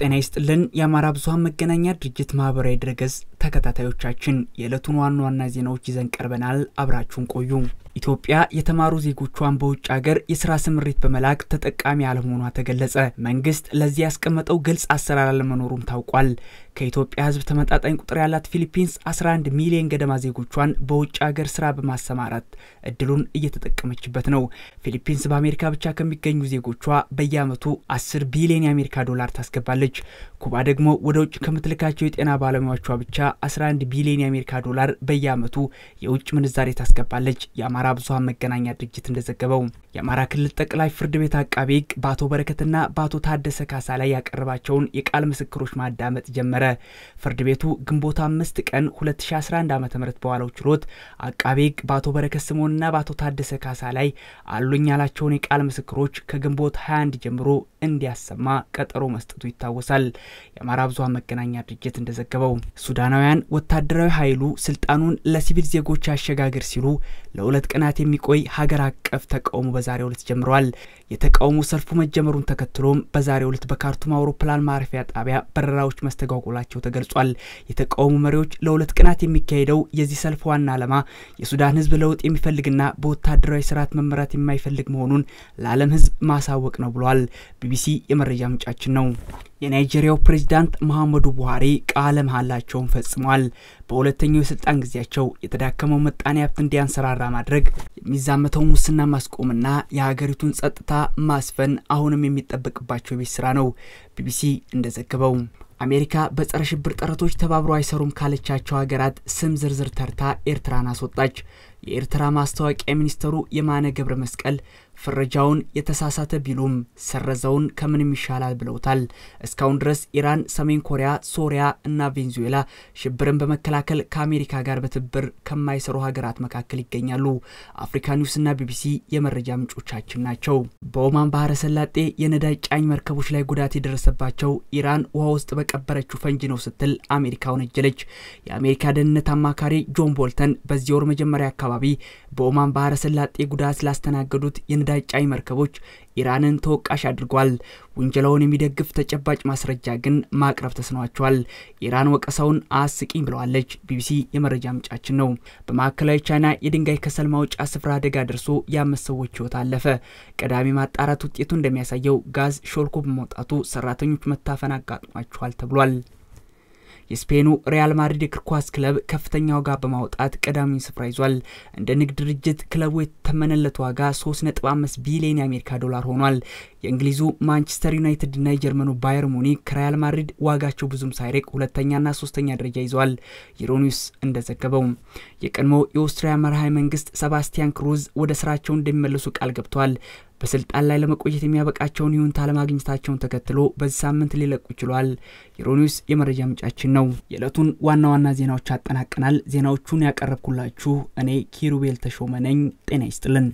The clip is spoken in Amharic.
ጤና ይስጥልን። የአማራ ብዙሀን መገናኛ ድርጅት ማህበራዊ ድረገጽ ተከታታዮቻችን የዕለቱን ዋና ዋና ዜናዎች ይዘን ቀርበናል። አብራችሁን ቆዩ። ኢትዮጵያ የተማሩ ዜጎቿን በውጭ ሀገር የስራ ስምሪት በመላክ ተጠቃሚ አለመሆኗ ተገለጸ። መንግስት ለዚህ ያስቀመጠው ግልጽ አሰራር አለመኖሩም ታውቋል። ከኢትዮጵያ ሕዝብ ተመጣጣኝ ቁጥር ያላት ፊሊፒንስ 11 ሚሊዮን ገደማ ዜጎቿን በውጭ ሀገር ስራ በማሰማራት እድሉን እየተጠቀመችበት ነው። ፊሊፒንስ በአሜሪካ ብቻ ከሚገኙ ዜጎቿ በየአመቱ 10 ቢሊዮን የአሜሪካ ዶላር ታስገባለች። ኩባ ደግሞ ወደ ውጭ ከምትልካቸው የጤና ባለሙያዎቿ ብቻ 11 ቢሊዮን የአሜሪካ ዶላር በየአመቱ የውጭ ምንዛሬ ታስገባለች። የአማራ ብዙሀን መገናኛ ድርጅት እንደዘገበው የአማራ ክልል ጠቅላይ ፍርድ ቤት አቃቤ ሕግ በአቶ በረከትና በአቶ ታደሰ ካሳ ላይ ያቀረባቸውን የቃል ምስክሮች ማዳመጥ ጀመረ። ፍርድ ቤቱ ግንቦት አምስት ቀን 2011 ዓ ም በዋለው ችሎት አቃቤ ሕግ በአቶ በረከት ስምኦንና በአቶ ታደሰ ካሳ ላይ አሉኝ ያላቸውን የቃል ምስክሮች ከግንቦት 21 ጀምሮ እንዲያሰማ ቀጠሮ መስጠቱ ይታወሳል። የአማራ ብዙኃን መገናኛ ድርጅት እንደዘገበው ሱዳናውያን ወታደራዊ ኃይሉ ስልጣኑን ለሲቪል ዜጎች ያሸጋግር ሲሉ ለሁለት ቀናት የሚቆይ ሀገር አቀፍ ተቃውሞ በዛሬው ዕለት ጀምረዋል። የተቃውሞ ሰልፉ መጀመሩን ተከትሎም በዛሬው ዕለት በካርቱም አውሮፕላን ማረፊያ ጣቢያ በረራዎች መስተጓጎላቸው ተገልጿል። የተቃውሞ መሪዎች ለሁለት ቀናት የሚካሄደው የዚህ ሰልፍ ዋና ዓላማ የሱዳን ህዝብ ለውጥ የሚፈልግና በወታደራዊ ስርዓት መመራት የማይፈልግ መሆኑን ለዓለም ህዝብ ማሳወቅ ነው ብሏል። ቢቢሲ የመረጃ ምንጫችን ነው። የናይጄሪያው ፕሬዚዳንት መሐመዱ ቡሃሪ ቃለ መሐላቸውን ፈጽመዋል። በሁለተኛው የስልጣን ጊዜያቸው የተዳከመው ምጣኔ ሀብት እንዲያንሰራራ ማድረግ፣ የሚዛመተው ሙስና ማስቆምና የሀገሪቱን ጸጥታ ማስፈን አሁንም የሚጠበቅባቸው የቤት ስራ ነው። ቢቢሲ እንደዘገበው አሜሪካ በጸረ ሽብር ጥረቶች ተባብሮ አይሰሩም ካለቻቸው ሀገራት ስም ዝርዝር ተርታ ኤርትራን አስወጣች። የኤርትራ ማስታወቂያ ሚኒስተሩ የማነ ገብረ መስቀል ፍረጃውን የተሳሳተ ቢሉም ሰረዘውን ከምንም ይሻላል ብለውታል። እስካሁን ድረስ ኢራን፣ ሰሜን ኮሪያ፣ ሶሪያ እና ቬንዙዌላ ሽብርን በመከላከል ከአሜሪካ ጋር በትብብር ከማይሰሩ ሀገራት መካከል ይገኛሉ። አፍሪካ ኒውስ እና ቢቢሲ የመረጃ ምንጮቻችን ናቸው። በኦማን ባህረ ሰላጤ የነዳጅ ጫኝ መርከቦች ላይ ጉዳት የደረሰባቸው ኢራን ውሃ ውስጥ በቀበረችው ፈንጂ ነው ስትል አሜሪካ ወነጀለች። የአሜሪካ ደህንነት አማካሪ ጆን ቦልተን በዚህ ወር መጀመሪያ አካባቢ በኦማን ባህረ ሰላጤ ጉዳት ስላስተናገዱት ነዳጅ ጫኝ መርከቦች ኢራንን ተወቃሽ አድርጓል። ውንጀላውን የሚደግፍ ተጨባጭ ማስረጃ ግን ማቅረብ ተስኗቸዋል። ኢራን ወቀሳውን አስቂኝ ብለዋለች። ቢቢሲ የመረጃ ምንጫችን ነው። በማዕከላዊ ቻይና የድንጋይ ከሰል ማውጫ ስፍራ አደጋ ደርሶ የአምስት ሰዎች ህይወት አለፈ። ቀዳሚ ማጣራት ውጤቱ እንደሚያሳየው ጋዝ ሾልኮ በመውጣቱ ሰራተኞች መታፈን አጋጥሟቸዋል ተብሏል። የስፔኑ ሪያል ማድሪድ የእግር ኳስ ክለብ ከፍተኛ ዋጋ በማውጣት ቀዳሚውን ስፍራ ይዟል። እንደ ንግድ ድርጅት ክለቡ የተመነለት ዋጋ 3.5 ቢሊዮን የአሜሪካ ዶላር ሆኗል። የእንግሊዙ ማንቸስተር ዩናይትድ እና የጀርመኑ ባየር ሙኒክ ከሪያል ማድሪድ ዋጋቸው ብዙም ሳይርቅ ሁለተኛና ሶስተኛ ደረጃ ይዘዋል። ዩሮኒውስ እንደዘገበው የቀድሞ የኦስትሪያ መርሃዊ መንግስት ሰባስቲያን ክሩዝ ወደ ስራቸው እንደሚመለሱ ቃል ገብተዋል። በስልጣን ላይ ለመቆየት የሚያበቃቸውን ይሁንታ ለማግኘታቸውን ተከትሎ በዚህ ሳምንት ሊለቁ ችሏል። የሮኒውስ የመረጃ ምንጫችን ነው። የዕለቱን ዋና ዋና ዜናዎች አጠናቀናል። ዜናዎቹን ያቀረብኩላችሁ እኔ ኪሩቤል ተሾመ ነኝ። ጤና ይስጥልን።